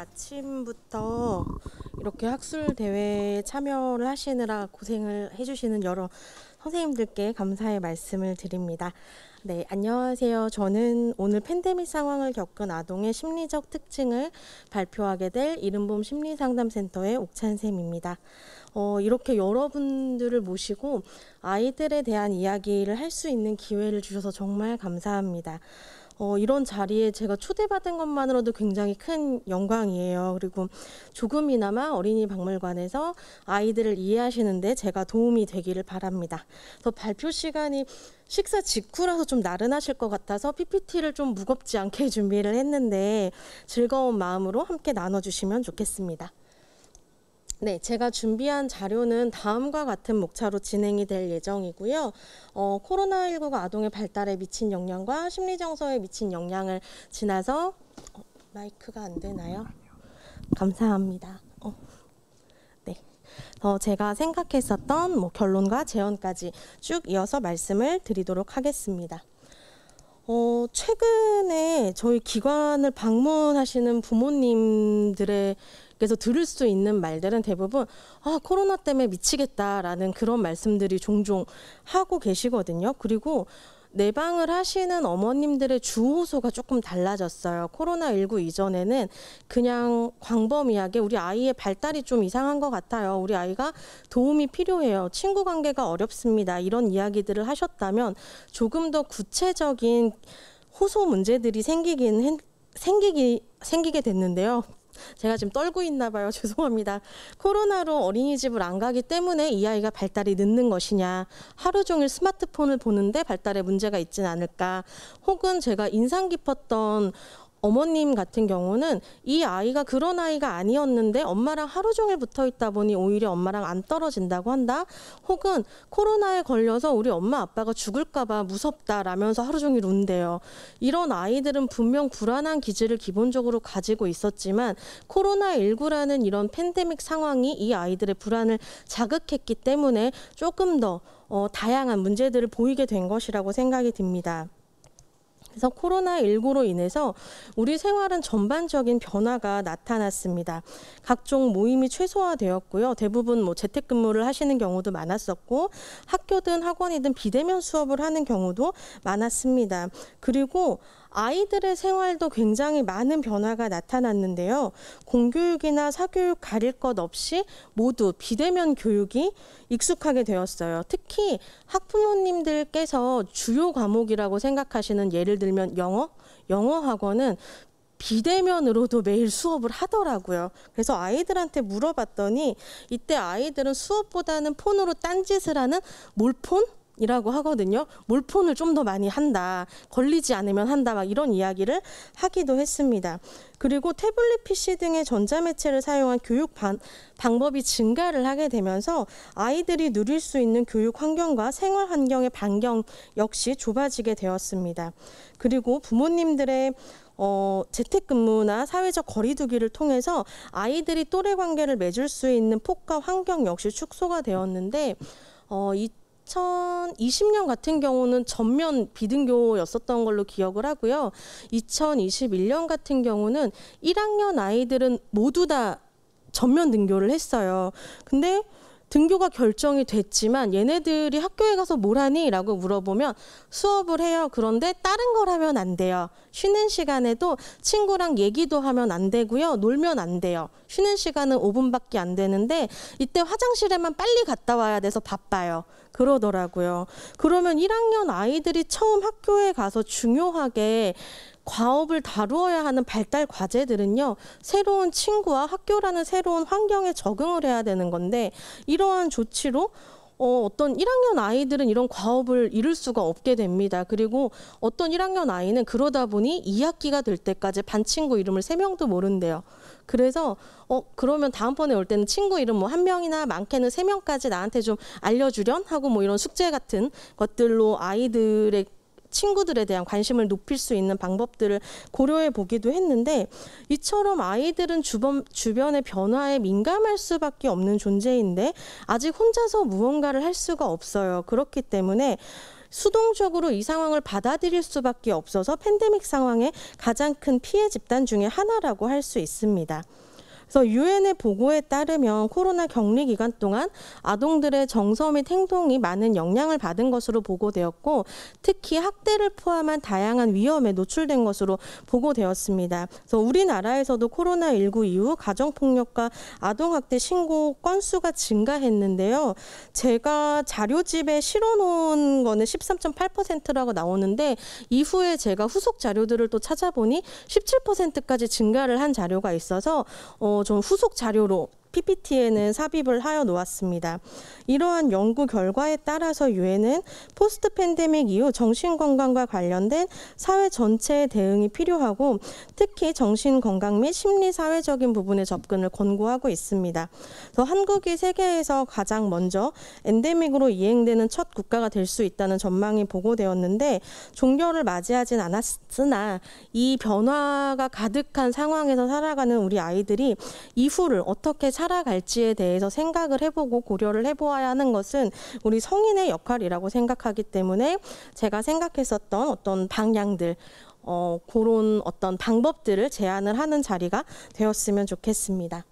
아침부터 이렇게 학술 대회에 참여를 하시느라 고생을 해주시는 여러 선생님들께 감사의 말씀을 드립니다. 네, 안녕하세요. 저는 오늘 팬데믹 상황을 겪은 아동의 심리적 특징을 발표하게 될 이른봄 심리상담센터의 옥찬쌤입니다. 어, 이렇게 여러분들을 모시고 아이들에 대한 이야기를 할 수 있는 기회를 주셔서 정말 감사합니다. 어, 이런 자리에 제가 초대받은 것만으로도 굉장히 큰 영광이에요. 그리고 조금이나마 어린이 박물관에서 아이들을 이해하시는데 제가 도움이 되기를 바랍니다. 더 발표 시간이 식사 직후라서 좀 나른하실 것 같아서 PPT를 좀 무겁지 않게 준비를 했는데 즐거운 마음으로 함께 나눠주시면 좋겠습니다. 네, 제가 준비한 자료는 다음과 같은 목차로 진행이 될 예정이고요. 어, 코로나19가 아동의 발달에 미친 영향과 심리 정서에 미친 영향을 지나서 어, 마이크가 안 되나요? 감사합니다. 어. 네. 어, 제가 생각했었던 뭐 결론과 재언까지 쭉 이어서 말씀을 드리도록 하겠습니다. 어, 최근에 저희 기관을 방문하시는 부모님들의 그래서 들을 수 있는 말들은 대부분 아, 코로나 때문에 미치겠다라는 그런 말씀들이 종종 하고 계시거든요. 그리고 내방을 하시는 어머님들의 주호소가 조금 달라졌어요. 코로나19 이전에는 그냥 광범위하게 우리 아이의 발달이 좀 이상한 것 같아요. 우리 아이가 도움이 필요해요. 친구 관계가 어렵습니다. 이런 이야기들을 하셨다면 조금 더 구체적인 호소 문제들이 생기긴 생기기 생기게 됐는데요. 제가 지금 떨고 있나 봐요. 죄송합니다. 코로나로 어린이집을 안 가기 때문에 이 아이가 발달이 늦는 것이냐, 하루 종일 스마트폰을 보는데 발달에 문제가 있진 않을까, 혹은 제가 인상 깊었던 어머님 같은 경우는 이 아이가 그런 아이가 아니었는데 엄마랑 하루 종일 붙어 있다 보니 오히려 엄마랑 안 떨어진다고 한다. 혹은 코로나에 걸려서 우리 엄마 아빠가 죽을까봐 무섭다라면서 하루 종일 운대요. 이런 아이들은 분명 불안한 기질을 기본적으로 가지고 있었지만 코로나19라는 이런 팬데믹 상황이 이 아이들의 불안을 자극했기 때문에 조금 더 어, 다양한 문제들을 보이게 된 것이라고 생각이 듭니다. 그래서 코로나19로 인해서 우리 생활은 전반적인 변화가 나타났습니다. 각종 모임이 최소화되었고요. 대부분 뭐 재택근무를 하시는 경우도 많았었고 학교든 학원이든 비대면 수업을 하는 경우도 많았습니다. 그리고 아이들의 생활도 굉장히 많은 변화가 나타났는데요. 공교육이나 사교육 가릴 것 없이 모두 비대면 교육이 익숙하게 되었어요. 특히 학부모님들께서 주요 과목이라고 생각하시는 예를 들면 영어, 영어 학원은 비대면으로도 매일 수업을 하더라고요. 그래서 아이들한테 물어봤더니 이때 아이들은 수업보다는 폰으로 딴짓을 하는 몰폰? 이라고 하거든요. 몰폰을 좀 더 많이 한다. 걸리지 않으면 한다. 막 이런 이야기를 하기도 했습니다. 그리고 태블릿 PC 등의 전자매체를 사용한 교육 반, 방법이 증가를 하게 되면서 아이들이 누릴 수 있는 교육 환경과 생활 환경의 반경 역시 좁아지게 되었습니다. 그리고 부모님들의 어, 재택근무나 사회적 거리두기를 통해서 아이들이 또래 관계를 맺을 수 있는 폭과 환경 역시 축소가 되었는데 어, 이 2020년 같은 경우는 전면 비등교였었던 걸로 기억을 하고요. 2021년 같은 경우는 1학년 아이들은 모두 다 전면 등교를 했어요. 근데 등교가 결정이 됐지만 얘네들이 학교에 가서 뭘 하니? 라고 물어보면 수업을 해요. 그런데 다른 걸 하면 안 돼요. 쉬는 시간에도 친구랑 얘기도 하면 안 되고요. 놀면 안 돼요. 쉬는 시간은 5분밖에 안 되는데 이때 화장실에만 빨리 갔다 와야 돼서 바빠요. 그러더라고요. 그러면 1학년 아이들이 처음 학교에 가서 중요하게 과업을 다루어야 하는 발달 과제들은요, 새로운 친구와 학교라는 새로운 환경에 적응을 해야 되는 건데, 이러한 조치로 어, 어떤 1학년 아이들은 이런 과업을 이룰 수가 없게 됩니다. 그리고 어떤 1학년 아이는 그러다 보니 2학기가 될 때까지 반 친구 이름을 3명도 모른대요. 그래서 어 그러면 다음번에 올 때는 친구 이름 뭐 한 명이나 많게는 세 명까지 나한테 좀 알려주련 하고 뭐 이런 숙제 같은 것들로 아이들의 친구들에 대한 관심을 높일 수 있는 방법들을 고려해 보기도 했는데 이처럼 아이들은 주변, 주변의 변화에 민감할 수밖에 없는 존재인데 아직 혼자서 무언가를 할 수가 없어요. 그렇기 때문에 수동적으로 이 상황을 받아들일 수밖에 없어서 팬데믹 상황의 가장 큰 피해 집단 중의 하나라고 할 수 있습니다. 그래서 유엔의 보고에 따르면 코로나 격리 기간 동안 아동들의 정서 및 행동이 많은 영향을 받은 것으로 보고되었고 특히 학대를 포함한 다양한 위험에 노출된 것으로 보고되었습니다. 그래서 우리나라에서도 코로나19 이후 가정폭력과 아동학대 신고 건수가 증가했는데요. 제가 자료집에 실어놓은 거는 13.8%라고 나오는데 이후에 제가 후속 자료들을 또 찾아보니 17%까지 증가를 한 자료가 있어서 어, 좀 후속 자료로 PPT에는 삽입을 하여 놓았습니다. 이러한 연구 결과에 따라서 유엔은 포스트 팬데믹 이후 정신건강과 관련된 사회 전체의 대응이 필요하고 특히 정신건강 및 심리사회적인 부분의 접근을 권고하고 있습니다. 더 한국이 세계에서 가장 먼저 엔데믹으로 이행되는 첫 국가가 될 수 있다는 전망이 보고되었는데 종결을 맞이하진 않았으나 이 변화가 가득한 상황에서 살아가는 우리 아이들이 이후를 어떻게 살아갈지에 대해서 생각을 해보고 고려를 해보아야 하는 것은 우리 성인의 역할이라고 생각하기 때문에 제가 생각했었던 어떤 방향들 어, 그런 어떤 방법들을 제안을 하는 자리가 되었으면 좋겠습니다.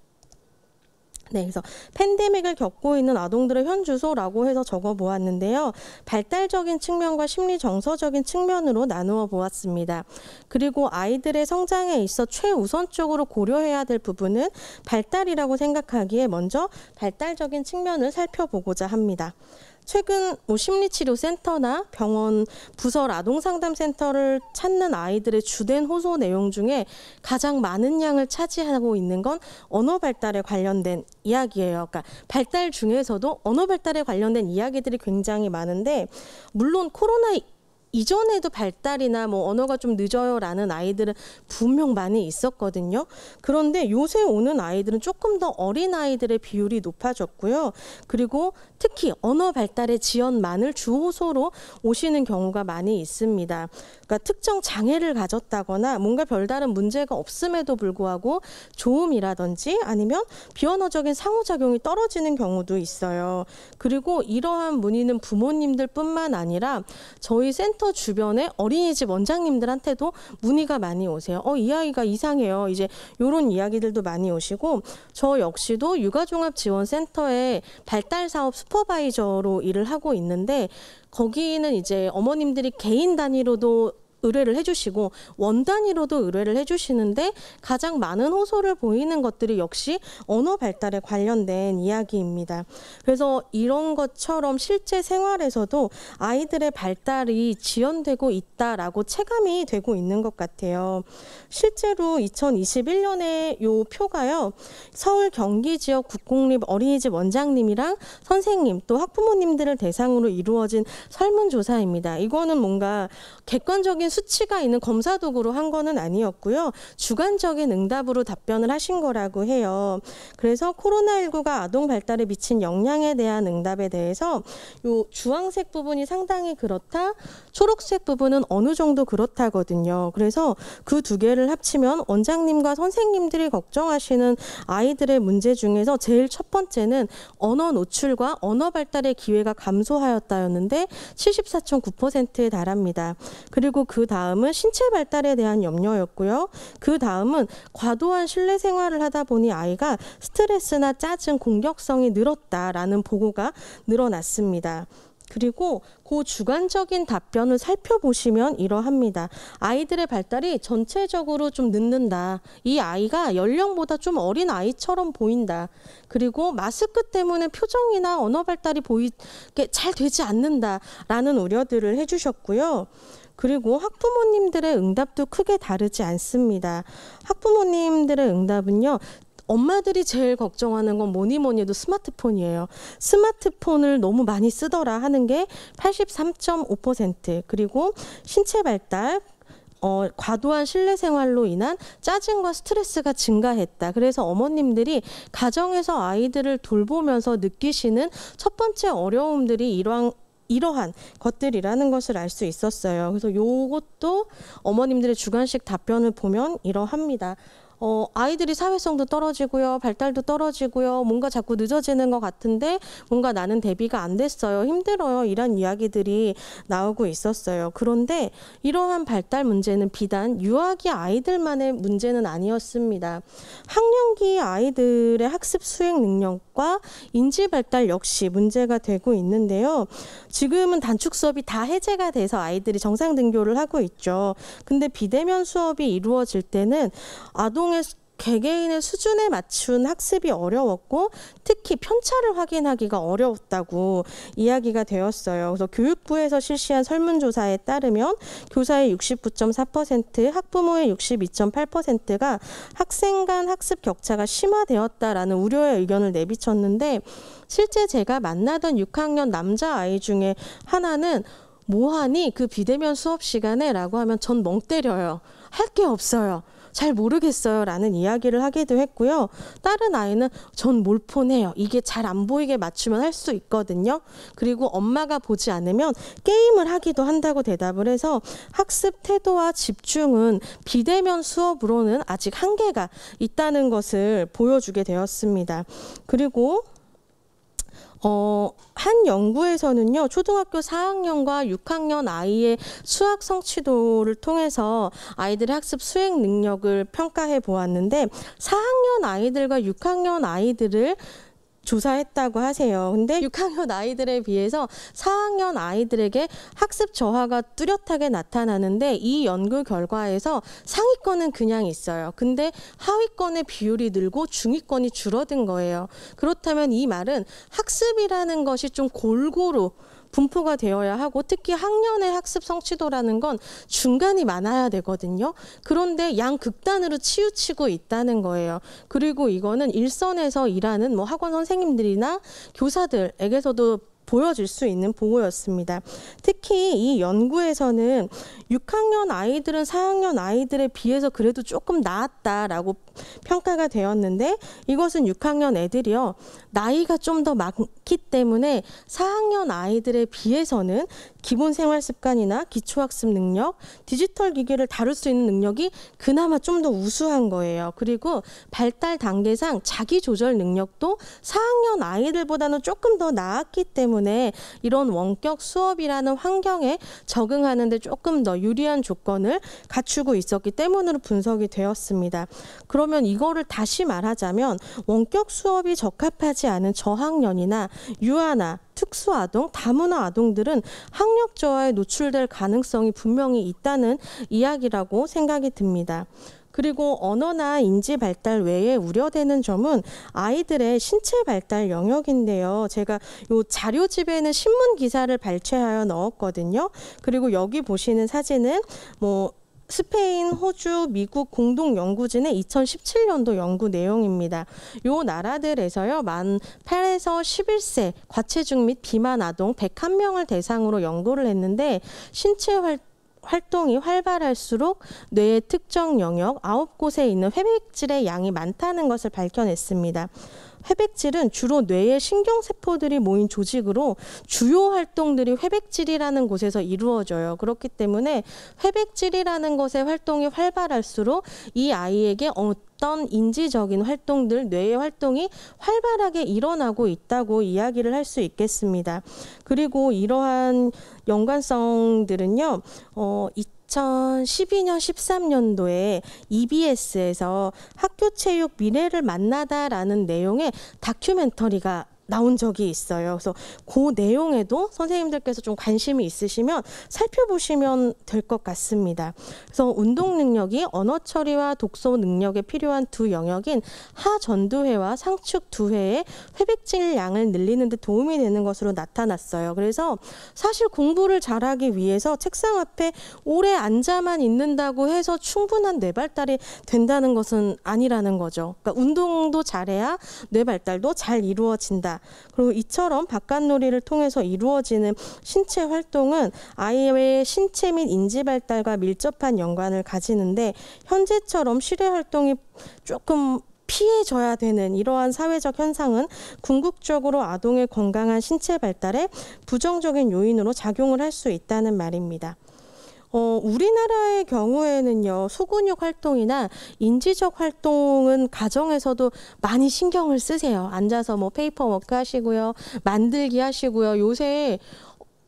네, 그래서 팬데믹을 겪고 있는 아동들의 현 주소라고 해서 적어 보았는데요. 발달적인 측면과 심리 정서적인 측면으로 나누어 보았습니다. 그리고 아이들의 성장에 있어 최우선적으로 고려해야 될 부분은 발달이라고 생각하기에 먼저 발달적인 측면을 살펴보고자 합니다. 최근 뭐 심리치료센터나 병원 부설 아동상담센터를 찾는 아이들의 주된 호소 내용 중에 가장 많은 양을 차지하고 있는 건 언어 발달에 관련된 이야기예요. 그러니까 발달 중에서도 언어 발달에 관련된 이야기들이 굉장히 많은데 물론 코로나 이전에도 발달이나 뭐 언어가 좀 늦어요라는 아이들은 분명 많이 있었거든요. 그런데 요새 오는 아이들은 조금 더 어린 아이들의 비율이 높아졌고요. 그리고 특히 언어 발달의 지연만을 주호소로 오시는 경우가 많이 있습니다. 그러니까 특정 장애를 가졌다거나 뭔가 별다른 문제가 없음에도 불구하고 조음이라든지 아니면 비언어적인 상호작용이 떨어지는 경우도 있어요. 그리고 이러한 문의는 부모님들뿐만 아니라 저희 센터 주변의 어린이집 원장님들한테도 문의가 많이 오세요. 어, 이 아이가 이상해요. 이제 요런 이야기들도 많이 오시고 저 역시도 육아종합지원센터에 발달 사업 슈퍼바이저로 일을 하고 있는데 거기는 이제 어머님들이 개인 단위로도 의뢰를 해주시고 원 단위로도 의뢰를 해주시는데 가장 많은 호소를 보이는 것들이 역시 언어 발달에 관련된 이야기입니다. 그래서 이런 것처럼 실제 생활에서도 아이들의 발달이 지연되고 있다라고 체감이 되고 있는 것 같아요. 실제로 2021년에 요 표가요 서울 경기 지역 국공립 어린이집 원장님이랑 선생님 또 학부모님들을 대상으로 이루어진 설문조사입니다. 이거는 뭔가 객관적인 정해진 수치가 있는 검사 도구로 한 거는 아니었고요. 주관적인 응답으로 답변을 하신 거라고 해요. 그래서 코로나19가 아동 발달에 미친 영향에 대한 응답에 대해서 요 주황색 부분이 상당히 그렇다, 초록색 부분은 어느 정도 그렇다거든요. 그래서 그 두 개를 합치면 원장님과 선생님들이 걱정하시는 아이들의 문제 중에서 제일 첫 번째는 언어 노출과 언어 발달의 기회가 감소하였다였는데 74.9%에 달합니다. 그리고 그그 다음은 신체 발달에 대한 염려였고요. 그 다음은 과도한 실내 생활을 하다 보니 아이가 스트레스나 짜증, 공격성이 늘었다라는 보고가 늘어났습니다. 그리고 그 주관적인 답변을 살펴보시면 이러합니다. 아이들의 발달이 전체적으로 좀 늦는다. 이 아이가 연령보다 좀 어린 아이처럼 보인다. 그리고 마스크 때문에 표정이나 언어 발달이 보이게 잘 되지 않는다라는 우려들을 해주셨고요. 그리고 학부모님들의 응답도 크게 다르지 않습니다. 학부모님들의 응답은요. 엄마들이 제일 걱정하는 건 뭐니 뭐니 해도 스마트폰이에요. 스마트폰을 너무 많이 쓰더라 하는 게 83.5% 그리고 신체 발달 어, 과도한 실내 생활로 인한 짜증과 스트레스가 증가했다. 그래서 어머님들이 가정에서 아이들을 돌보면서 느끼시는 첫 번째 어려움들이 이왕 이러한 것들이라는 것을 알 수 있었어요. 그래서 요것도 어머님들의 주관식 답변을 보면 이러합니다. 어, 아이들이 사회성도 떨어지고요, 발달도 떨어지고요, 뭔가 자꾸 늦어지는 것 같은데 뭔가 나는 대비가 안 됐어요, 힘들어요, 이런 이야기들이 나오고 있었어요. 그런데 이러한 발달 문제는 비단 유아기 아이들만의 문제는 아니었습니다. 학령기 아이들의 학습 수행 능력과 인지 발달 역시 문제가 되고 있는데요. 지금은 단축 수업이 다 해제가 돼서 아이들이 정상 등교를 하고 있죠. 근데 비대면 수업이 이루어질 때는 아동 개성의 개개인의 수준에 맞춘 학습이 어려웠고 특히 편차를 확인하기가 어려웠다고 이야기가 되었어요. 그래서 교육부에서 실시한 설문조사에 따르면 교사의 69.4%, 학부모의 62.8%가 학생 간 학습 격차가 심화되었다라는 우려의 의견을 내비쳤는데 실제 제가 만나던 6학년 남자아이 중에 하나는 뭐하니 그 비대면 수업 시간에 라고 하면 전 멍 때려요. 할 게 없어요. 잘 모르겠어요. 라는 이야기를 하기도 했고요. 다른 아이는 전 몰폰해요. 이게 잘 안 보이게 맞추면 할 수 있거든요. 그리고 엄마가 보지 않으면 게임을 하기도 한다고 대답을 해서 학습 태도와 집중은 비대면 수업으로는 아직 한계가 있다는 것을 보여주게 되었습니다. 그리고 어, 한 연구에서는요, 초등학교 4학년과 6학년 아이의 수학 성취도를 통해서 아이들의 학습 수행 능력을 평가해 보았는데, 4학년 아이들과 6학년 아이들을 조사했다고 하세요. 근데 6학년 아이들에 비해서 4학년 아이들에게 학습 저하가 뚜렷하게 나타나는데 이 연구 결과에서 상위권은 그냥 있어요. 근데 하위권의 비율이 늘고 중위권이 줄어든 거예요. 그렇다면 이 말은 학습이라는 것이 좀 골고루 분포가 되어야 하고 특히 학년의 학습 성취도라는 건 중간이 많아야 되거든요. 그런데 양 극단으로 치우치고 있다는 거예요. 그리고 이거는 일선에서 일하는 뭐 학원 선생님들이나 교사들에게서도 보여질 수 있는 보고였습니다. 특히 이 연구에서는 6학년 아이들은 4학년 아이들에 비해서 그래도 조금 나았다라고 평가가 되었는데 이것은 6학년 애들이요. 나이가 좀 더 많기 때문에 4학년 아이들에 비해서는 기본 생활 습관이나 기초학습 능력, 디지털 기계를 다룰 수 있는 능력이 그나마 좀 더 우수한 거예요. 그리고 발달 단계상 자기 조절 능력도 4학년 아이들보다는 조금 더 나았기 때문에 때문에 이런 원격 수업이라는 환경에 적응하는데 조금 더 유리한 조건을 갖추고 있었기 때문으로 분석이 되었습니다. 그러면 이거를 다시 말하자면 원격 수업이 적합하지 않은 저학년이나 유아나 특수아동, 다문화 아동들은 학력 저하에 노출될 가능성이 분명히 있다는 이야기라고 생각이 듭니다. 그리고 언어나 인지 발달 외에 우려되는 점은 아이들의 신체 발달 영역인데요. 제가 요 자료집에는 신문 기사를 발췌하여 넣었거든요. 그리고 여기 보시는 사진은 뭐 스페인, 호주, 미국 공동 연구진의 2017년도 연구 내용입니다. 요 나라들에서요, 만 8에서 11세 과체중 및 비만 아동 101명을 대상으로 연구를 했는데 신체 활 활동이 활발할수록 뇌의 특정 영역 9 곳에 있는 회백질의 양이 많다는 것을 밝혀냈습니다. 회백질은 주로 뇌의 신경세포들이 모인 조직으로 주요 활동들이 회백질이라는 곳에서 이루어져요. 그렇기 때문에 회백질이라는 것의 활동이 활발할수록 이 아이에게 어떤 인지적인 활동들, 뇌의 활동이 활발하게 일어나고 있다고 이야기를 할 수 있겠습니다. 그리고 이러한 연관성들은요, 어, 2012년 13년도에 EBS에서 학교 체육 미래를 만나다라는 내용의 다큐멘터리가 나온 적이 있어요. 그래서 그 내용에도 선생님들께서 좀 관심이 있으시면 살펴보시면 될 것 같습니다. 그래서 운동 능력이 언어 처리와 독서 능력에 필요한 두 영역인 하전두회와 상축두회의 회백질 양을 늘리는 데 도움이 되는 것으로 나타났어요. 그래서 사실 공부를 잘하기 위해서 책상 앞에 오래 앉아만 있는다고 해서 충분한 뇌 발달이 된다는 것은 아니라는 거죠. 그러니까 운동도 잘해야 뇌 발달도 잘 이루어진다. 그리고 이처럼 바깥놀이를 통해서 이루어지는 신체 활동은 아이의 신체 및 인지 발달과 밀접한 연관을 가지는데 현재처럼 실외 활동이 조금 피해져야 되는 이러한 사회적 현상은 궁극적으로 아동의 건강한 신체 발달에 부정적인 요인으로 작용을 할 수 있다는 말입니다. 어, 우리나라의 경우에는요, 소근육 활동이나 인지적 활동은 가정에서도 많이 신경을 쓰세요. 앉아서 뭐 페이퍼워크 하시고요, 만들기 하시고요. 요새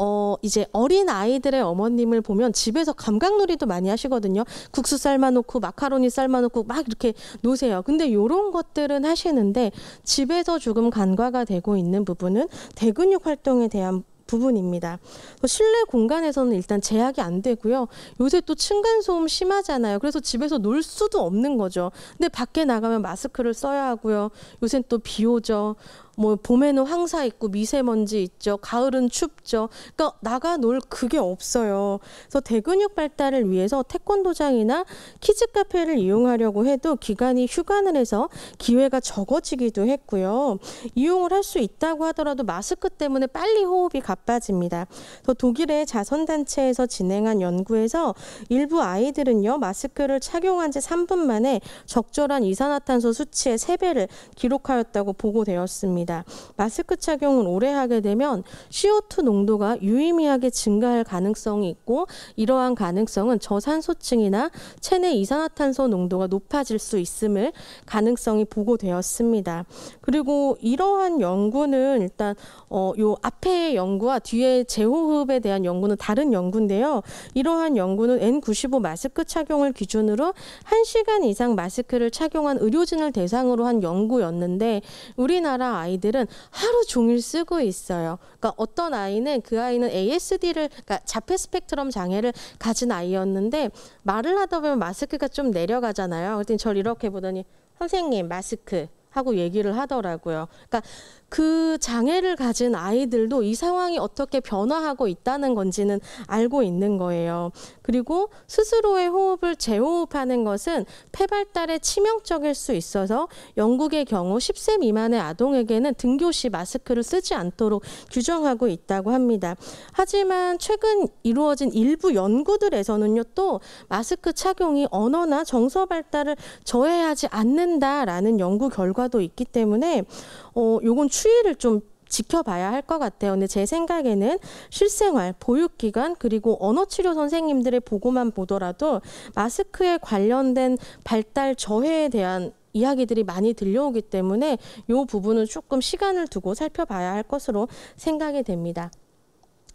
어, 이제 어린 아이들의 어머님을 보면 집에서 감각놀이도 많이 하시거든요. 국수 삶아놓고 마카로니 삶아놓고 막 이렇게 놓으세요. 근데 요런 것들은 하시는데 집에서 조금 간과가 되고 있는 부분은 대근육 활동에 대한 부분입니다. 실내 공간에서는 일단 제약이 안 되고요. 요새 또 층간소음 심하잖아요. 그래서 집에서 놀 수도 없는 거죠. 근데 밖에 나가면 마스크를 써야 하고요. 요새 또 비 오죠. 뭐 봄에는 황사 있고 미세먼지 있죠. 가을은 춥죠. 그러니까 나가 놀 그게 없어요. 그래서 대근육 발달을 위해서 태권도장이나 키즈 카페를 이용하려고 해도 기간이 휴관을 해서 기회가 적어지기도 했고요. 이용을 할 수 있다고 하더라도 마스크 때문에 빨리 호흡이 가빠집니다. 또 독일의 자선단체에서 진행한 연구에서 일부 아이들은요 마스크를 착용한 지 3분 만에 적절한 이산화탄소 수치의 3배를 기록하였다고 보고되었습니다. 있습니다. 마스크 착용을 오래 하게 되면 CO2 농도가 유의미하게 증가할 가능성이 있고 이러한 가능성은 저산소층이나 체내 이산화탄소 농도가 높아질 수 있음을 가능성이 보고되었습니다. 그리고 이러한 연구는 일단 어, 요 앞에 연구와 뒤에 제호흡에 대한 연구는 다른 연구인데요. 이러한 연구는 N95 마스크 착용을 기준으로 1시간 이상 마스크를 착용한 의료진을 대상으로 한 연구였는데 우리나라 아이들 아이들은 하루 종일 쓰고 있어요. 그러니까 어떤 아이는 그 아이는 ASD를 그러니까 자폐 스펙트럼 장애를 가진 아이였는데 말을 하다 보면 마스크가 좀 내려가잖아요. 그랬더니 저를 이렇게 보더니 선생님 마스크 하고 얘기를 하더라고요. 그러니까 그 장애를 가진 아이들도 이 상황이 어떻게 변화하고 있다는 건지는 알고 있는 거예요. 그리고 스스로의 호흡을 재호흡하는 것은 폐발달에 치명적일 수 있어서 영국의 경우 10세 미만의 아동에게는 등교 시 마스크를 쓰지 않도록 규정하고 있다고 합니다. 하지만 최근 이루어진 일부 연구들에서는요 또 마스크 착용이 언어나 정서 발달을 저해하지 않는다라는 연구 결과도 있기 때문에 어 요건 추이를 좀 지켜봐야 할 것 같아요. 근데 제 생각에는 실생활, 보육기관, 그리고 언어치료 선생님들의 보고만 보더라도 마스크에 관련된 발달 저해에 대한 이야기들이 많이 들려오기 때문에 이 부분은 조금 시간을 두고 살펴봐야 할 것으로 생각이 됩니다.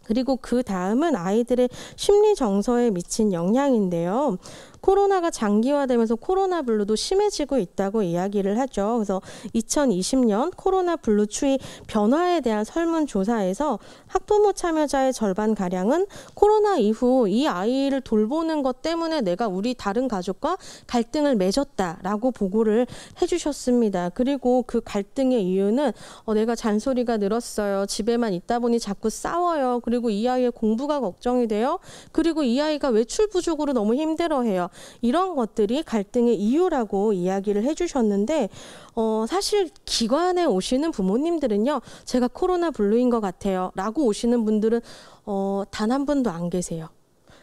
그리고 그 다음은 아이들의 심리 정서에 미친 영향인데요. 코로나가 장기화되면서 코로나 블루도 심해지고 있다고 이야기를 하죠. 그래서 2020년 코로나 블루 추이 변화에 대한 설문조사에서 학부모 참여자의 절반 가량은 코로나 이후 이 아이를 돌보는 것 때문에 내가 우리 다른 가족과 갈등을 맺었다라고 보고를 해주셨습니다. 그리고 그 갈등의 이유는 어, 내가 잔소리가 늘었어요. 집에만 있다 보니 자꾸 싸워요. 그리고 이 아이의 공부가 걱정이 돼요. 그리고 이 아이가 외출 부족으로 너무 힘들어해요. 이런 것들이 갈등의 이유라고 이야기를 해주셨는데 어, 사실 기관에 오시는 부모님들은요 제가 코로나 블루인 것 같아요라고 오시는 분들은 어, 단 한 분도 안 계세요.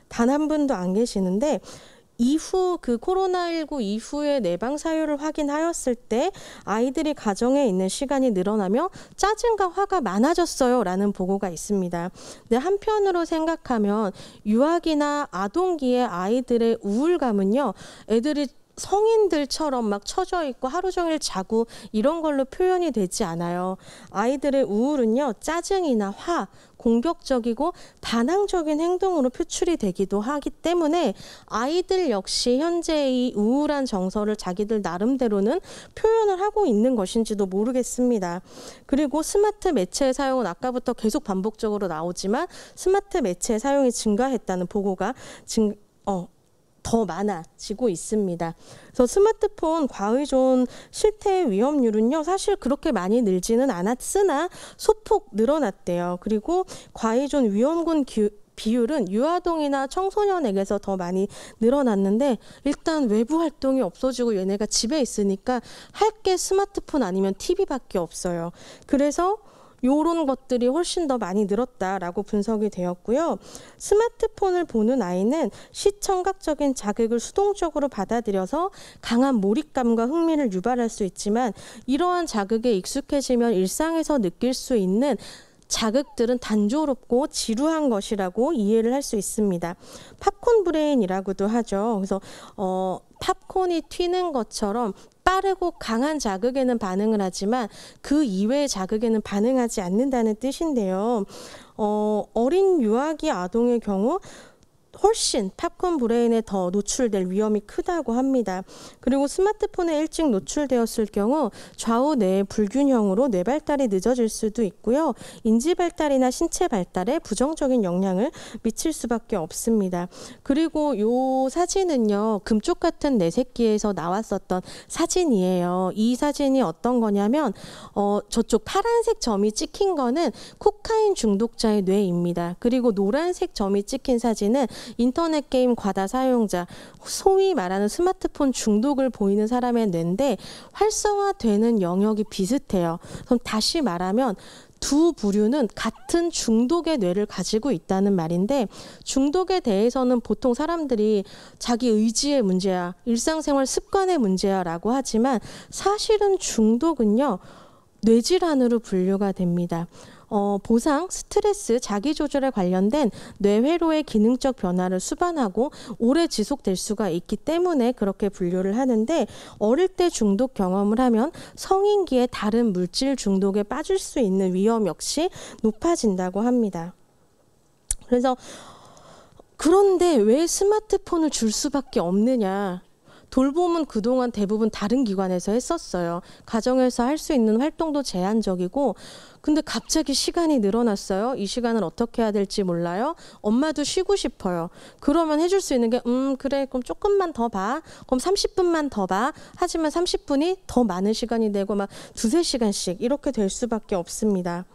단 한 분도 안 계시는데 이후 그 코로나19 이후에 내방 사유를 확인하였을 때 아이들이 가정에 있는 시간이 늘어나며 짜증과 화가 많아졌어요라는 보고가 있습니다. 근데 한편으로 생각하면 유아기나 아동기의 아이들의 우울감은요. 애들이 성인들처럼 막 처져 있고 하루 종일 자고 이런 걸로 표현이 되지 않아요. 아이들의 우울은요, 짜증이나 화, 공격적이고 반항적인 행동으로 표출이 되기도 하기 때문에 아이들 역시 현재의 우울한 정서를 자기들 나름대로는 표현을 하고 있는 것인지도 모르겠습니다. 그리고 스마트 매체의 사용은 아까부터 계속 반복적으로 나오지만 스마트 매체의 사용이 증가했다는 보고가 증, 어, 더 많아지고 있습니다. 그래서 스마트폰 과의존 실태 위험률은요, 사실 그렇게 많이 늘지는 않았으나 소폭 늘어났대요. 그리고 과의존 위험군 기, 비율은 유아동이나 청소년에게서 더 많이 늘어났는데 일단 외부 활동이 없어지고 얘네가 집에 있으니까 할 게 스마트폰 아니면 TV밖에 없어요. 그래서 요런 것들이 훨씬 더 많이 늘었다라고 분석이 되었고요. 스마트폰을 보는 아이는 시청각적인 자극을 수동적으로 받아들여서 강한 몰입감과 흥미를 유발할 수 있지만 이러한 자극에 익숙해지면 일상에서 느낄 수 있는 자극들은 단조롭고 지루한 것이라고 이해를 할 수 있습니다. 팝콘 브레인이라고도 하죠. 그래서 어, 팝콘이 튀는 것처럼 빠르고 강한 자극에는 반응을 하지만 그 이외의 자극에는 반응하지 않는다는 뜻인데요. 어, 어린 유아기 아동의 경우 훨씬 팝콘 브레인에 더 노출될 위험이 크다고 합니다. 그리고 스마트폰에 일찍 노출되었을 경우 좌우 뇌의 불균형으로 뇌 발달이 늦어질 수도 있고요. 인지 발달이나 신체 발달에 부정적인 영향을 미칠 수밖에 없습니다. 그리고 요 사진은요. 금쪽 같은 내새끼에서 나왔었던 사진이에요. 이 사진이 어떤 거냐면 어 저쪽 파란색 점이 찍힌 거는 코카인 중독자의 뇌입니다. 그리고 노란색 점이 찍힌 사진은 인터넷 게임 과다 사용자, 소위 말하는 스마트폰 중독을 보이는 사람의 뇌인데 활성화되는 영역이 비슷해요. 그럼 다시 말하면 두 부류는 같은 중독의 뇌를 가지고 있다는 말인데 중독에 대해서는 보통 사람들이 자기 의지의 문제야, 일상생활 습관의 문제야라고 하지만 사실은 중독은요. 뇌질환으로 분류가 됩니다. 어, 보상, 스트레스, 자기 조절에 관련된 뇌회로의 기능적 변화를 수반하고 오래 지속될 수가 있기 때문에 그렇게 분류를 하는데 어릴 때 중독 경험을 하면 성인기에 다른 물질 중독에 빠질 수 있는 위험 역시 높아진다고 합니다. 그래서 그런데 왜 스마트폰을 줄 수밖에 없느냐? 돌봄은 그동안 대부분 다른 기관에서 했었어요. 가정에서 할 수 있는 활동도 제한적이고 근데 갑자기 시간이 늘어났어요. 이 시간을 어떻게 해야 될지 몰라요. 엄마도 쉬고 싶어요. 그러면 해줄 수 있는 게, 음, 그래, 그럼 조금만 더 봐. 그럼 30분만 더 봐. 하지만 30분이 더 많은 시간이 되고 막 두세 시간씩 이렇게 될 수밖에 없습니다.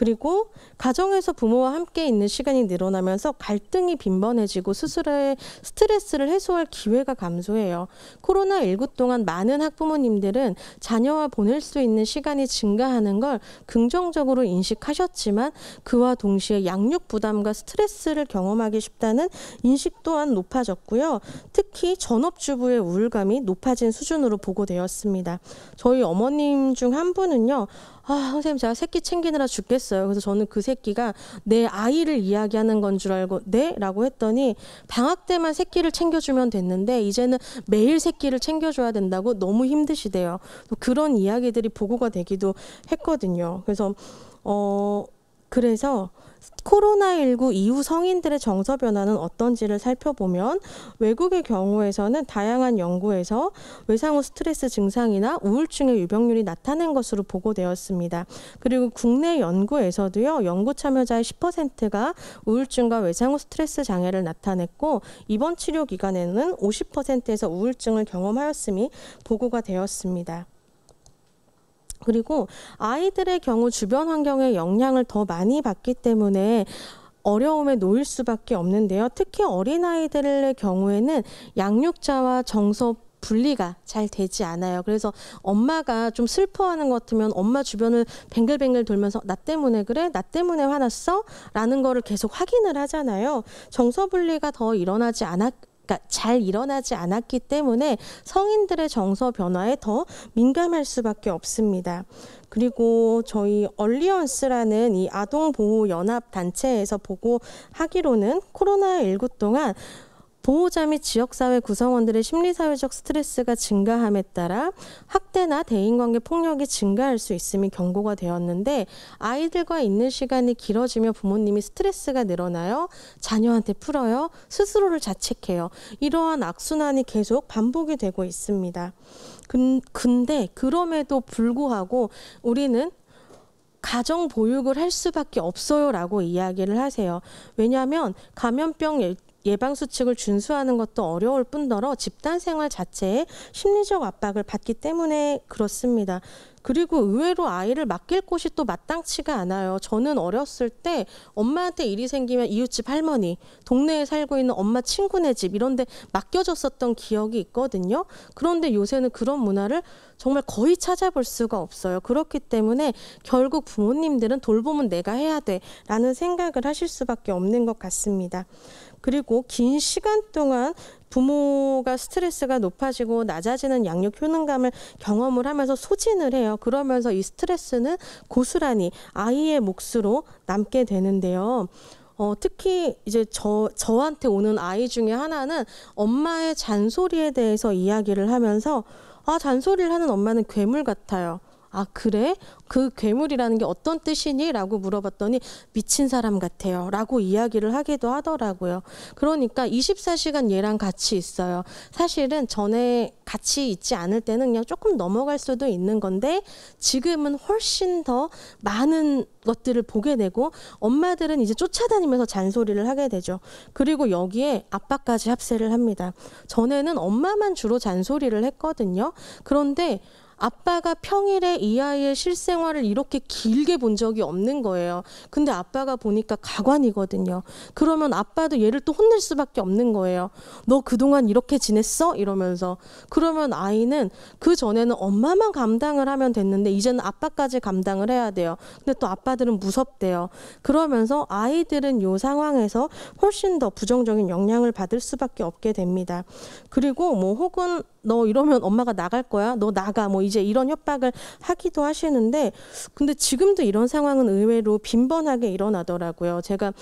그리고 가정에서 부모와 함께 있는 시간이 늘어나면서 갈등이 빈번해지고 스스로의 스트레스를 해소할 기회가 감소해요. 코로나19 동안 많은 학부모님들은 자녀와 보낼 수 있는 시간이 증가하는 걸 긍정적으로 인식하셨지만 그와 동시에 양육 부담과 스트레스를 경험하기 쉽다는 인식 또한 높아졌고요. 특히 전업주부의 우울감이 높아진 수준으로 보고되었습니다. 저희 어머님 중 한 분은요, 아 선생님 제가 새끼 챙기느라 죽겠어요. 그래서 저는 그 새끼가 내 아이를 이야기하는 건 줄 알고 네라고 했더니 방학 때만 새끼를 챙겨주면 됐는데 이제는 매일 새끼를 챙겨줘야 된다고 너무 힘드시대요. 또 그런 이야기들이 보고가 되기도 했거든요. 그래서 어 그래서 코로나19 이후 성인들의 정서 변화는 어떤지를 살펴보면 외국의 경우에서는 다양한 연구에서 외상 후 스트레스 증상이나 우울증의 유병률이 나타난 것으로 보고되었습니다. 그리고 국내 연구에서도요. 연구 참여자의 10%가 우울증과 외상 후 스트레스 장애를 나타냈고 입원 치료 기간에는 50%에서 우울증을 경험하였음이 보고가 되었습니다. 그리고 아이들의 경우 주변 환경의 영향을 더 많이 받기 때문에 어려움에 놓일 수밖에 없는데요. 특히 어린아이들의 경우에는 양육자와 정서 분리가 잘 되지 않아요. 그래서 엄마가 좀 슬퍼하는 것 같으면 엄마 주변을 뱅글뱅글 돌면서 나 때문에 그래? 나 때문에 화났어? 라는 거를 계속 확인을 하잖아요. 정서 분리가 더 일어나지 않았, 그러니까 잘 일어나지 않았기 때문에 성인들의 정서 변화에 더 민감할 수밖에 없습니다. 그리고 저희 얼리언스라는 이 아동보호연합 단체에서 보고 하기로는 코로나19 동안 보호자 및 지역사회 구성원들의 심리사회적 스트레스가 증가함에 따라 학대나 대인관계 폭력이 증가할 수 있음이 경고가 되었는데 아이들과 있는 시간이 길어지며 부모님이 스트레스가 늘어나요. 자녀한테 풀어요. 스스로를 자책해요. 이러한 악순환이 계속 반복이 되고 있습니다. 근, 데 그럼에도 불구하고 우리는 가정 보육을 할 수밖에 없어요라고 이야기를 하세요. 왜냐하면 감염병 예방 수칙을 준수하는 것도 어려울 뿐더러 집단 생활 자체에 심리적 압박을 받기 때문에 그렇습니다. 그리고 의외로 아이를 맡길 곳이 또 마땅치가 않아요. 저는 어렸을 때 엄마한테 일이 생기면 이웃집 할머니, 동네에 살고 있는 엄마 친구네 집 이런 데 맡겨졌었던 기억이 있거든요. 그런데 요새는 그런 문화를 정말 거의 찾아볼 수가 없어요. 그렇기 때문에 결국 부모님들은 돌봄은 내가 해야 돼 라는 생각을 하실 수밖에 없는 것 같습니다. 그리고 긴 시간 동안 부모가 스트레스가 높아지고 낮아지는 양육 효능감을 경험을 하면서 소진을 해요. 그러면서 이 스트레스는 고스란히 아이의 몫으로 남게 되는데요. 어, 특히 이제 저, 저한테 오는 아이 중에 하나는 엄마의 잔소리에 대해서 이야기를 하면서 아, 잔소리를 하는 엄마는 괴물 같아요. 아 그래? 그 괴물이라는 게 어떤 뜻이니? 라고 물어봤더니 미친 사람 같아요. 라고 이야기를 하기도 하더라고요. 그러니까 24시간 얘랑 같이 있어요. 사실은 전에 같이 있지 않을 때는 그냥 조금 넘어갈 수도 있는 건데 지금은 훨씬 더 많은 것들을 보게 되고 엄마들은 이제 쫓아다니면서 잔소리를 하게 되죠. 그리고 여기에 아빠까지 합세를 합니다. 전에는 엄마만 주로 잔소리를 했거든요. 그런데 아빠가 평일에 이 아이의 실생활을 이렇게 길게 본 적이 없는 거예요. 근데 아빠가 보니까 가관이거든요. 그러면 아빠도 얘를 또 혼낼 수밖에 없는 거예요. 너 그동안 이렇게 지냈어? 이러면서. 그러면 아이는 그 전에는 엄마만 감당을 하면 됐는데 이제는 아빠까지 감당을 해야 돼요. 근데 또 아빠들은 무섭대요. 그러면서 아이들은 요 상황에서 훨씬 더 부정적인 영향을 받을 수밖에 없게 됩니다. 그리고 뭐 혹은 너 이러면 엄마가 나갈 거야. 너 나가. 뭐 이제 이런 협박을 하기도 하시는데 근데 지금도 이런 상황은 의외로 빈번하게 일어나더라고요. 제가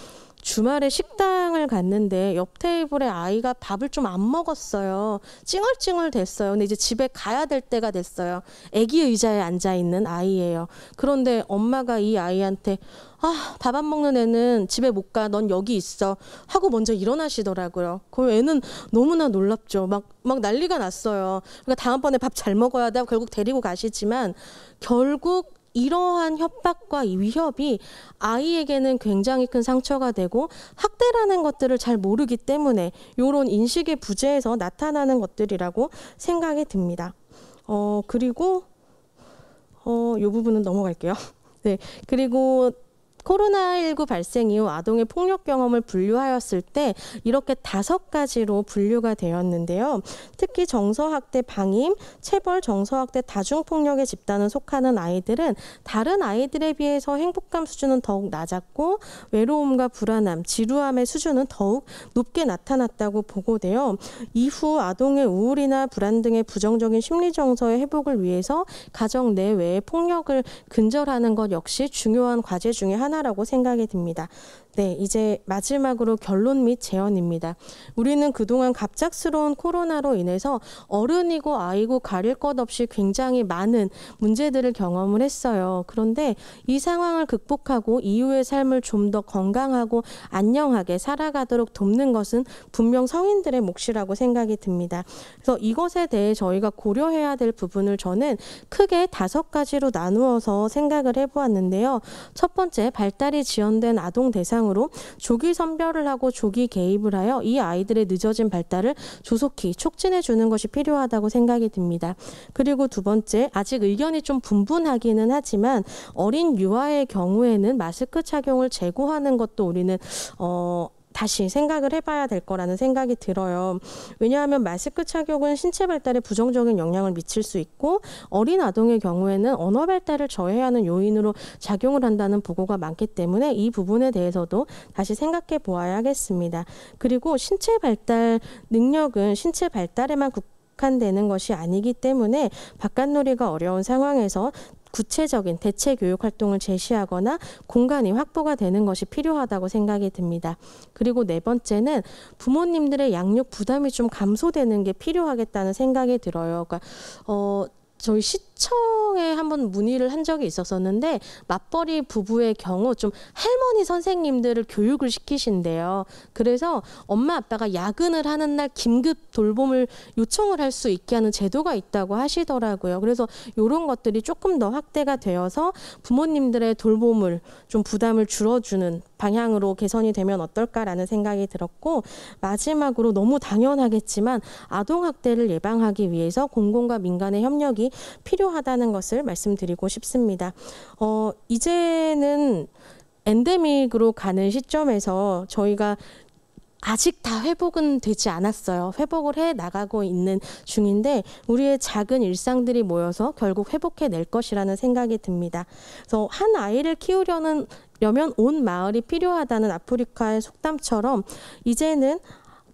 주말에 식당을 갔는데 옆 테이블에 아이가 밥을 좀 안 먹었어요. 찡얼찡얼 됐어요. 근데 이제 집에 가야 될 때가 됐어요. 아기 의자에 앉아 있는 아이예요. 그런데 엄마가 이 아이한테 아, 밥 안 먹는 애는 집에 못 가. 넌 여기 있어. 하고 먼저 일어나시더라고요. 그 애는 너무나 놀랍죠. 막, 막 난리가 났어요. 그러니까 다음번에 밥 잘 먹어야 돼. 결국 데리고 가시지만 결국 이러한 협박과 위협이 아이에게는 굉장히 큰 상처가 되고 학대라는 것들을 잘 모르기 때문에 이런 인식의 부재에서 나타나는 것들이라고 생각이 듭니다. 어, 그리고 어, 요 부분은 넘어갈게요. 네, 그리고 코로나19 발생 이후 아동의 폭력 경험을 분류하였을 때 이렇게 다섯 가지로 분류가 되었는데요. 특히 정서학대 방임, 체벌, 정서학대 다중폭력의 집단은 속하는 아이들은 다른 아이들에 비해서 행복감 수준은 더욱 낮았고 외로움과 불안함, 지루함의 수준은 더욱 높게 나타났다고 보고돼요. 이후 아동의 우울이나 불안 등의 부정적인 심리 정서의 회복을 위해서 가정 내외의 폭력을 근절하는 것 역시 중요한 과제 중의 하나 하나라고 생각이 듭니다. 네, 이제 마지막으로 결론 및 재언입니다. 우리는 그동안 갑작스러운 코로나로 인해서 어른이고 아이고 가릴 것 없이 굉장히 많은 문제들을 경험을 했어요. 그런데 이 상황을 극복하고 이후의 삶을 좀 더 건강하고 안녕하게 살아가도록 돕는 것은 분명 성인들의 몫이라고 생각이 듭니다. 그래서 이것에 대해 저희가 고려해야 될 부분을 저는 크게 다섯 가지로 나누어서 생각을 해보았는데요. 첫 번째, 발달이 지연된 아동 대상 대상으로 조기 선별을 하고 조기 개입을 하여 이 아이들의 늦어진 발달을 조속히 촉진해 주는 것이 필요하다고 생각이 듭니다. 그리고 두 번째, 아직 의견이 좀 분분하기는 하지만 어린 유아의 경우에는 마스크 착용을 제고하는 것도 우리는 어, 다시 생각을 해봐야 될 거라는 생각이 들어요. 왜냐하면 마스크 착용은 신체 발달에 부정적인 영향을 미칠 수 있고 어린 아동의 경우에는 언어 발달을 저해하는 요인으로 작용을 한다는 보고가 많기 때문에 이 부분에 대해서도 다시 생각해 보아야 겠습니다 그리고 신체 발달 능력은 신체 발달에만 국 한되는 것이 아니기 때문에 바깥놀이가 어려운 상황에서 구체적인 대체 교육 활동을 제시하거나 공간이 확보가 되는 것이 필요하다고 생각이 듭니다. 그리고 네 번째는 부모님들의 양육 부담이 좀 감소되는 게 필요하겠다는 생각이 들어요. 그러니까 어, 저희 시청에 한번 문의를 한 적이 있었었는데 맞벌이 부부의 경우 좀 할머니 선생님들을 교육을 시키신대요. 그래서 엄마 아빠가 야근을 하는 날 긴급 돌봄을 요청을 할 수 있게 하는 제도가 있다고 하시더라고요. 그래서 이런 것들이 조금 더 확대가 되어서 부모님들의 돌봄을 좀 부담을 줄어주는 방향으로 개선이 되면 어떨까라는 생각이 들었고 마지막으로 너무 당연하겠지만 아동 학대를 예방하기 위해서 공공과 민간의 협력이 필요하다는 것을 말씀드리고 싶습니다. 어, 이제는 엔데믹으로 가는 시점에서 저희가 아직 다 회복은 되지 않았어요. 회복을 해 나가고 있는 중인데 우리의 작은 일상들이 모여서 결국 회복해 낼 것이라는 생각이 듭니다. 그래서 한 아이를 키우려는 여면 온 마을이 필요하다는 아프리카의 속담처럼 이제는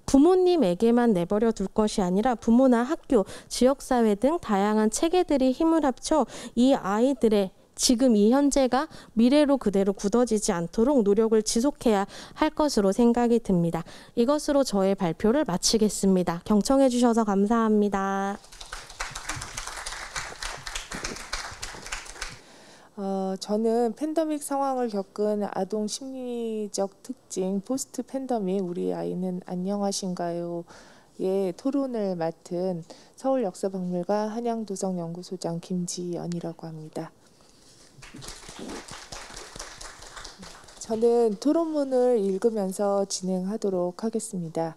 부모님에게만 내버려 둘 것이 아니라 부모나 학교, 지역사회 등 다양한 체계들이 힘을 합쳐 이 아이들의 지금 이 현재가 미래로 그대로 굳어지지 않도록 노력을 지속해야 할 것으로 생각이 듭니다. 이것으로 저의 발표를 마치겠습니다. 경청해 주셔서 감사합니다. 어, 저는 팬더믹 상황을 겪은 아동 심리적 특징 포스트 팬더믹 우리 아이는 안녕하신가요? 예, 토론을 맡은 서울역사박물관 한양도성연구소장 김지연이라고 합니다. 저는 토론문을 읽으면서 진행하도록 하겠습니다.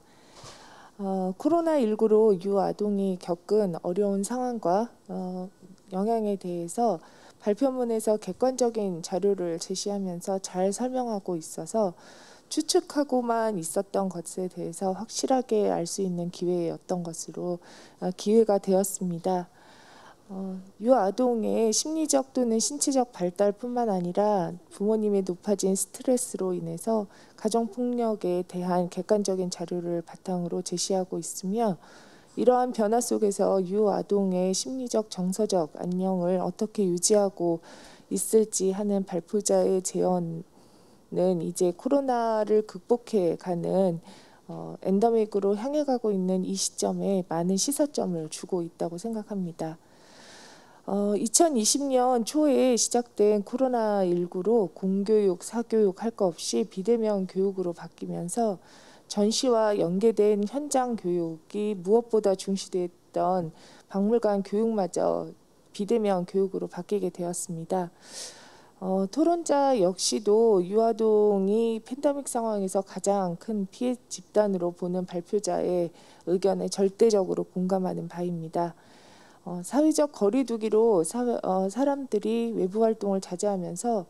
어, 코로나19로 유아동이 겪은 어려운 상황과 어, 영향에 대해서 발표문에서 객관적인 자료를 제시하면서 잘 설명하고 있어서 추측하고만 있었던 것에 대해서 확실하게 알 수 있는 기회였던 것으로 어, 기회가 되었습니다. 어, 유아동의 심리적 또는 신체적 발달뿐만 아니라 부모님의 높아진 스트레스로 인해서 가정폭력에 대한 객관적인 자료를 바탕으로 제시하고 있으며 이러한 변화 속에서 유아동의 심리적 정서적 안녕을 어떻게 유지하고 있을지 하는 발표자의 제언은 이제 코로나를 극복해 가는 어, 엔더믹으로 향해 가고 있는 이 시점에 많은 시사점을 주고 있다고 생각합니다. 어, 2020년 초에 시작된 코로나19로 공교육, 사교육 할 것 없이 비대면 교육으로 바뀌면서 전시와 연계된 현장 교육이 무엇보다 중시됐던 박물관 교육마저 비대면 교육으로 바뀌게 되었습니다. 어, 토론자 역시도 유아동이 팬데믹 상황에서 가장 큰 피해 집단으로 보는 발표자의 의견에 절대적으로 공감하는 바입니다. 어, 사회적 거리두기로 사, 어, 사람들이 외부 활동을 자제하면서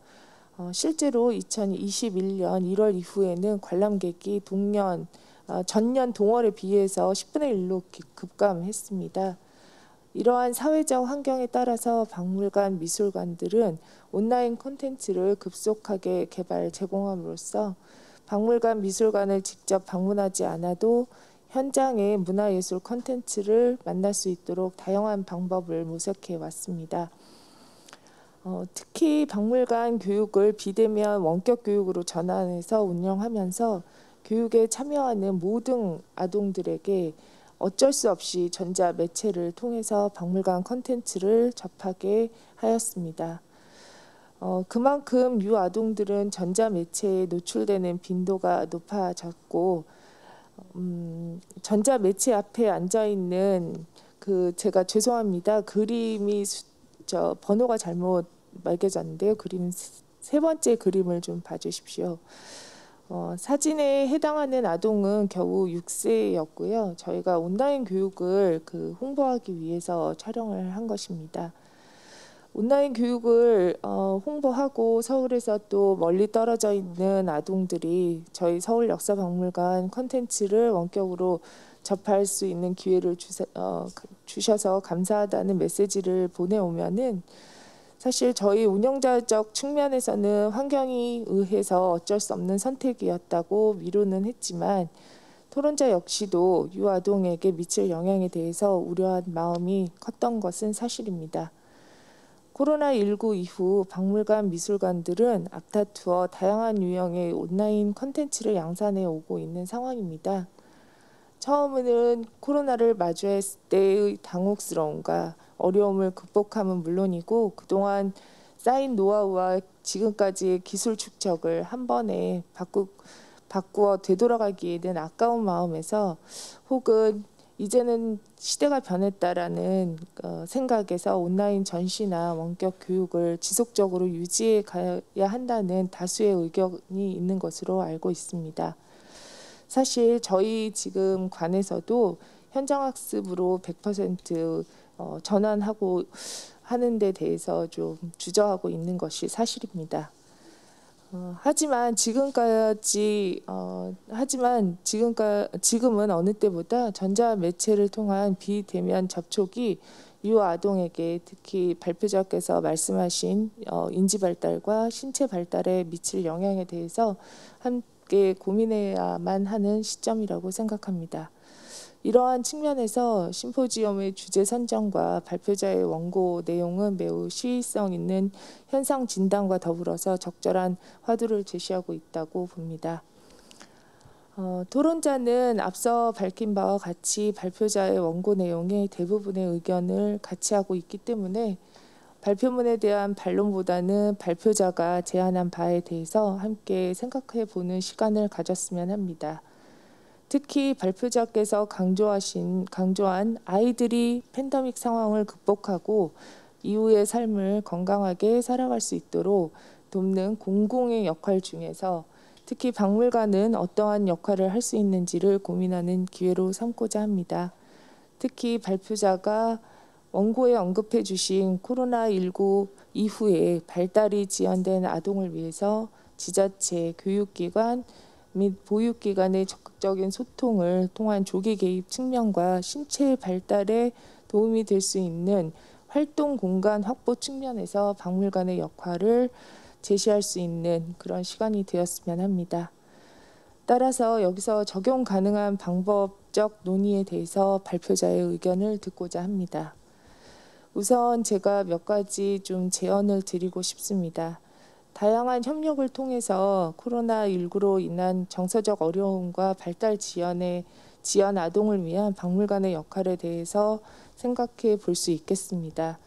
어, 실제로 2021년 1월 이후에는 관람객이 동년 어, 전년 동월에 비해서 10분의 1로 급감했습니다. 이러한 사회적 환경에 따라서 박물관, 미술관들은 온라인 콘텐츠를 급속하게 개발 제공함으로써 박물관, 미술관을 직접 방문하지 않아도 현장의 문화예술 콘텐츠를 만날 수 있도록 다양한 방법을 모색해 왔습니다. 어, 특히 박물관 교육을 비대면 원격 교육으로 전환해서 운영하면서 교육에 참여하는 모든 아동들에게 어쩔 수 없이 전자 매체를 통해서 박물관 컨텐츠를 접하게 하였습니다. 어, 그만큼 유아동들은 전자 매체에 노출되는 빈도가 높아졌고 음, 전자 매체 앞에 앉아 있는 그 제가 죄송합니다. 그림이 수, 저 번호가 잘못 밝혀졌는데요. 그림 세 번째 그림을 좀 봐주십시오. 어, 사진에 해당하는 아동은 겨우 6세였고요. 저희가 온라인 교육을 그 홍보하기 위해서 촬영을 한 것입니다. 온라인 교육을 어, 홍보하고 서울에서 또 멀리 떨어져 있는 아동들이 저희 서울 역사박물관 콘텐츠를 원격으로 접할 수 있는 기회를 주세, 어, 그, 주셔서 감사하다는 메시지를 보내오면은 사실 저희 운영자적 측면에서는 환경이 의해서 어쩔 수 없는 선택이었다고 위로는 했지만 토론자 역시도 유아동에게 미칠 영향에 대해서 우려한 마음이 컸던 것은 사실입니다. 코로나19 이후 박물관 미술관들은 아타투어 다양한 유형의 온라인 컨텐츠를 양산해 오고 있는 상황입니다. 처음에는 코로나를 마주했을 때의 당혹스러움과 어려움을 극복함은 물론이고 그동안 쌓인 노하우와 지금까지의 기술 축적을 한 번에 바꾸, 바꾸어 되돌아가기에는 아까운 마음에서 혹은 이제는 시대가 변했다라는 어, 생각에서 온라인 전시나 원격 교육을 지속적으로 유지해 가야 한다는 다수의 의견이 있는 것으로 알고 있습니다. 사실 저희 지금 관에서도 현장 학습으로 100% 어, 전환하고 하는 데 대해서 좀 주저하고 있는 것이 사실입니다. 어, 하지만 지금까지 어, 하지만 지금까 지금은 어느 때보다 전자 매체를 통한 비대면 접촉이 유 아동에게 특히 발표자께서 말씀하신 어, 인지 발달과 신체 발달에 미칠 영향에 대해서 함께 고민해야만 하는 시점이라고 생각합니다. 이러한 측면에서 심포지엄의 주제 선정과 발표자의 원고 내용은 매우 시의성 있는 현상 진단과 더불어서 적절한 화두를 제시하고 있다고 봅니다. 어, 토론자는 앞서 밝힌 바와 같이 발표자의 원고 내용의 대부분의 의견을 같이 하고 있기 때문에 발표문에 대한 반론보다는 발표자가 제안한 바에 대해서 함께 생각해 보는 시간을 가졌으면 합니다. 특히 발표자께서 강조하신 강조한 아이들이 팬데믹 상황을 극복하고 이후의 삶을 건강하게 살아갈 수 있도록 돕는 공공의 역할 중에서 특히 박물관은 어떠한 역할을 할 수 있는지를 고민하는 기회로 삼고자 합니다. 특히 발표자가 원고에 언급해 주신 코로나19 이후에 발달이 지연된 아동을 위해서 지자체, 교육기관, 및 보육기관의 적극적인 소통을 통한 조기 개입 측면과 신체 발달에 도움이 될 수 있는 활동 공간 확보 측면에서 박물관의 역할을 제시할 수 있는 그런 시간이 되었으면 합니다. 따라서 여기서 적용 가능한 방법적 논의에 대해서 발표자의 의견을 듣고자 합니다. 우선 제가 몇 가지 좀 제언을 드리고 싶습니다. 다양한 협력을 통해서 코로나19로 인한 정서적 어려움과 발달 지연의 지연 아동을 위한 박물관의 역할에 대해서 생각해 볼 수 있겠습니다.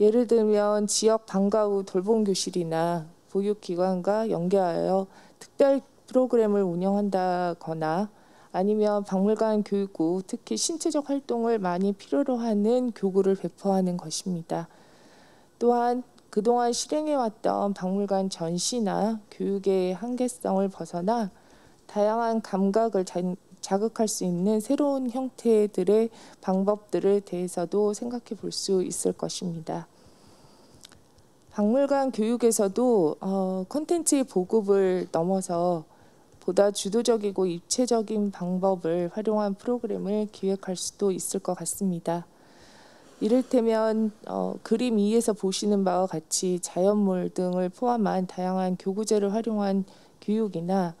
예를 들면 지역 방과 후 돌봄 교실이나 보육기관과 연계하여 특별 프로그램을 운영한다거나 아니면 박물관 교육구 특히 신체적 활동을 많이 필요로 하는 교구를 배포하는 것입니다. 또한 그동안 실행해왔던 박물관 전시나 교육의 한계성을 벗어나 다양한 감각을 자극할 수 있는 새로운 형태들의 방법들에 대해서도 생각해 볼 수 있을 것입니다. 박물관 교육에서도 어, 콘텐츠의 보급을 넘어서 보다 주도적이고 입체적인 방법을 활용한 프로그램을 기획할 수도 있을 것 같습니다. 이를테면 어, 그림 2에서 보시는 바와 같이 자연물 등을 포함한 다양한 교구제를 활용한 교육이나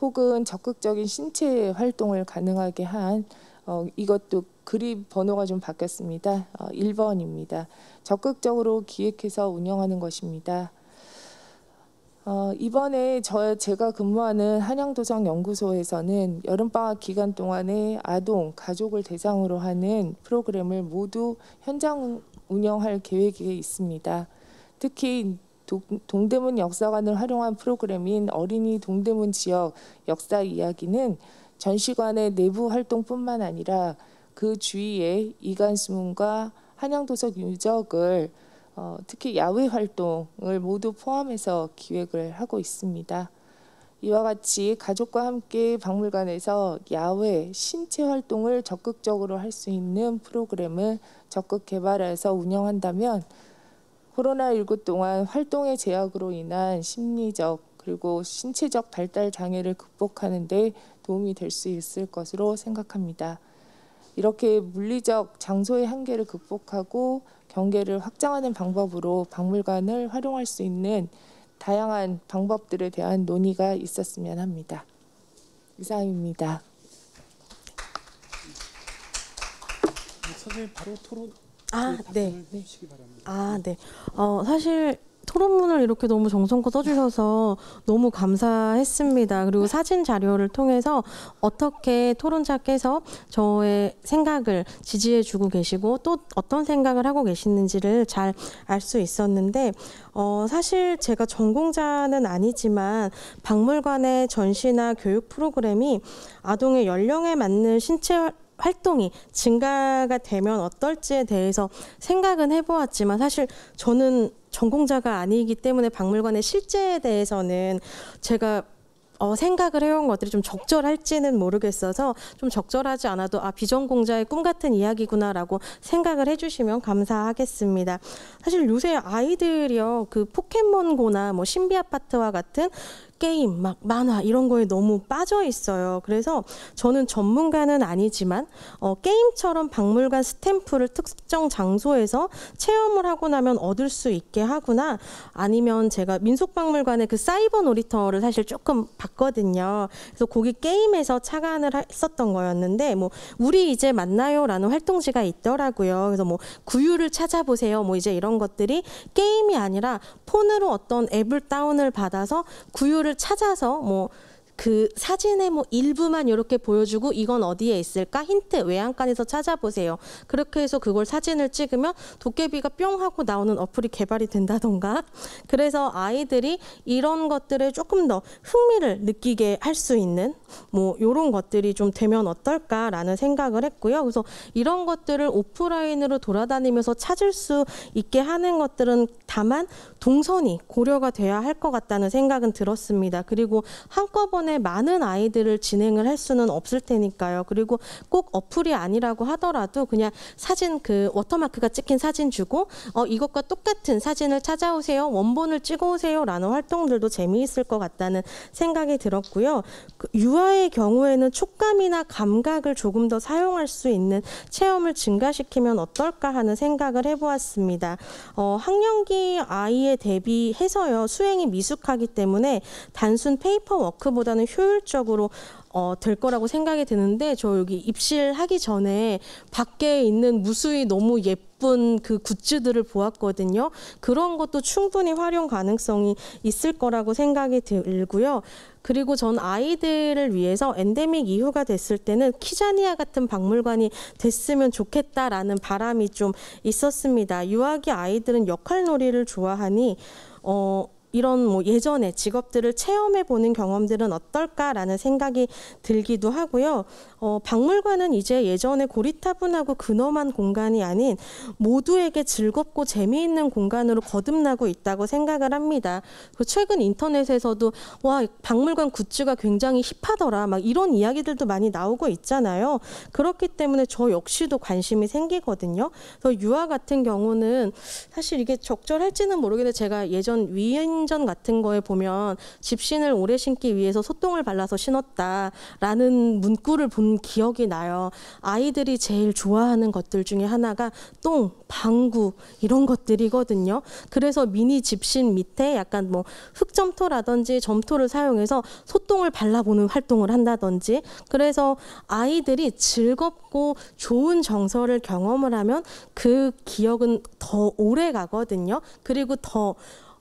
혹은 적극적인 신체 활동을 가능하게 한 어, 이것도 그립 번호가 좀 바뀌었습니다. 어, 1번입니다. 적극적으로 기획해서 운영하는 것입니다. 어, 이번에 저 제가 근무하는 한양도성연구소에서는 여름방학 기간 동안에 아동, 가족을 대상으로 하는 프로그램을 모두 현장 운영할 계획이 있습니다. 특히 동대문 역사관을 활용한 프로그램인 어린이 동대문 지역 역사 이야기는 전시관의 내부 활동뿐만 아니라 그 주위의 이간수문과 한양도석 유적을 어, 특히 야외 활동을 모두 포함해서 기획을 하고 있습니다. 이와 같이 가족과 함께 박물관에서 야외 신체 활동을 적극적으로 할 수 있는 프로그램을 적극 개발해서 운영한다면 코로나19 동안 활동의 제약으로 인한 심리적 그리고 신체적 발달 장애를 극복하는 데 도움이 될 수 있을 것으로 생각합니다. 이렇게 물리적 장소의 한계를 극복하고 경계를 확장하는 방법으로 박물관을 활용할 수 있는 다양한 방법들에 대한 논의가 있었으면 합니다. 이상입니다. 선생님 바로 토론 아, 그 네. 네. 아, 네. 어, 사실 토론문을 이렇게 너무 정성껏 써주셔서 너무 감사했습니다. 그리고 사진 자료를 통해서 어떻게 토론자께서 저의 생각을 지지해주고 계시고 또 어떤 생각을 하고 계시는지를 잘 알 수 있었는데 어, 사실 제가 전공자는 아니지만 박물관의 전시나 교육 프로그램이 아동의 연령에 맞는 신체 활동이 증가가 되면 어떨지에 대해서 생각은 해보았지만 사실 저는 전공자가 아니기 때문에 박물관의 실제에 대해서는 제가 어, 생각을 해온 것들이 좀 적절할지는 모르겠어서 좀 적절하지 않아도 아 비전공자의 꿈 같은 이야기구나라고 생각을 해주시면 감사하겠습니다. 사실 요새 아이들이요 그 포켓몬고나 뭐 신비 아파트와 같은 게임, 막 만화 이런 거에 너무 빠져 있어요. 그래서 저는 전문가는 아니지만 어, 게임처럼 박물관 스탬프를 특정 장소에서 체험을 하고 나면 얻을 수 있게 하구나 아니면 제가 민속박물관의 그 사이버 놀이터를 사실 조금 봤거든요. 그래서 거기 게임에서 착안을 했었던 거였는데 뭐 우리 이제 만나요라는 활동지가 있더라고요. 그래서 뭐 구유를 찾아보세요. 뭐 이제 이런 것들이 게임이 아니라 폰으로 어떤 앱을 다운을 받아서 구유를 친구를 찾아서 뭐그 사진의 뭐 일부만 이렇게 보여주고 이건 어디에 있을까 힌트 외양간에서 찾아보세요. 그렇게 해서 그걸 사진을 찍으면 도깨비가 뿅 하고 나오는 어플이 개발이 된다던가 그래서 아이들이 이런 것들을 조금 더 흥미를 느끼게 할 수 있는 뭐 이런 것들이 좀 되면 어떨까라는 생각을 했고요. 그래서 이런 것들을 오프라인으로 돌아다니면서 찾을 수 있게 하는 것들은 다만 동선이 고려가 돼야 할 것 같다는 생각은 들었습니다. 그리고 한꺼번에 한꺼번에 많은 아이들을 진행을 할 수는 없을 테니까요. 그리고 꼭 어플이 아니라고 하더라도 그냥 사진 그 워터마크가 찍힌 사진 주고 어, 이것과 똑같은 사진을 찾아오세요. 원본을 찍어오세요. 라는 활동들도 재미있을 것 같다는 생각이 들었고요. 그 유아의 경우에는 촉감이나 감각을 조금 더 사용할 수 있는 체험을 증가시키면 어떨까 하는 생각을 해보았습니다. 어, 학령기 아이에 대비해서요. 수행이 미숙하기 때문에 단순 페이퍼 워크보다 보다는 효율적으로 어, 될 거라고 생각이 드는데 저 여기 입실하기 전에 밖에 있는 무수히 너무 예쁜 그 굿즈들을 보았거든요. 그런 것도 충분히 활용 가능성이 있을 거라고 생각이 들고요. 그리고 전 아이들을 위해서 엔데믹 이후가 됐을 때는 키자니아 같은 박물관이 됐으면 좋겠다라는 바람이 좀 있었습니다. 유아기 아이들은 역할놀이를 좋아하니 어, 이런 뭐예전에 직업들을 체험해 보는 경험들은 어떨까라는 생각이 들기도 하고요. 어, 박물관은 이제 예전에 고리타분하고 근엄한 공간이 아닌 모두에게 즐겁고 재미있는 공간으로 거듭나고 있다고 생각을 합니다. 그 최근 인터넷에서도 와 박물관 굿즈가 굉장히 힙하더라 막 이런 이야기들도 많이 나오고 있잖아요. 그렇기 때문에 저 역시도 관심이 생기거든요. 그래서 유아 같은 경우는 사실 이게 적절할지는 모르겠는데 제가 예전 위엔 신전 같은 거에 보면 집신을 오래 신기 위해서 소똥을 발라서 신었다라는 문구를 본 기억이 나요. 아이들이 제일 좋아하는 것들 중에 하나가 똥, 방구 이런 것들이거든요. 그래서 미니 집신 밑에 약간 뭐 흑점토라든지 점토를 사용해서 소똥을 발라보는 활동을 한다든지 그래서 아이들이 즐겁고 좋은 정서를 경험을 하면 그 기억은 더 오래 가거든요. 그리고 더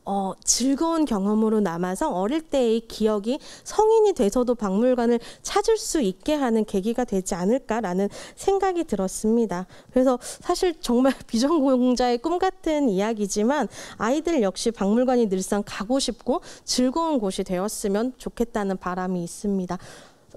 어, 즐거운 경험으로 남아서 어릴 때의 기억이 성인이 돼서도 박물관을 찾을 수 있게 하는 계기가 되지 않을까라는 생각이 들었습니다. 그래서 사실 정말 비전공자의 꿈 같은 이야기지만 아이들 역시 박물관이 늘상 가고 싶고 즐거운 곳이 되었으면 좋겠다는 바람이 있습니다.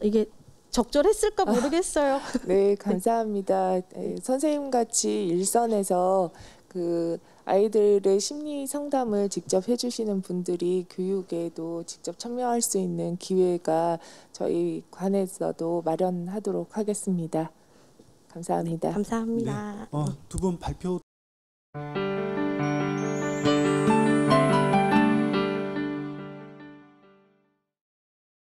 이게 적절했을까 아, 모르겠어요. 아, 네, 감사합니다. 네, 선생님 같이 일선에서 그 아이들의 심리 상담을 직접 해주시는 분들이 교육에도 직접 참여할 수 있는 기회가 저희 관에서도 마련하도록 하겠습니다. 감사합니다. 감사합니다. 네. 어, 두분 발표.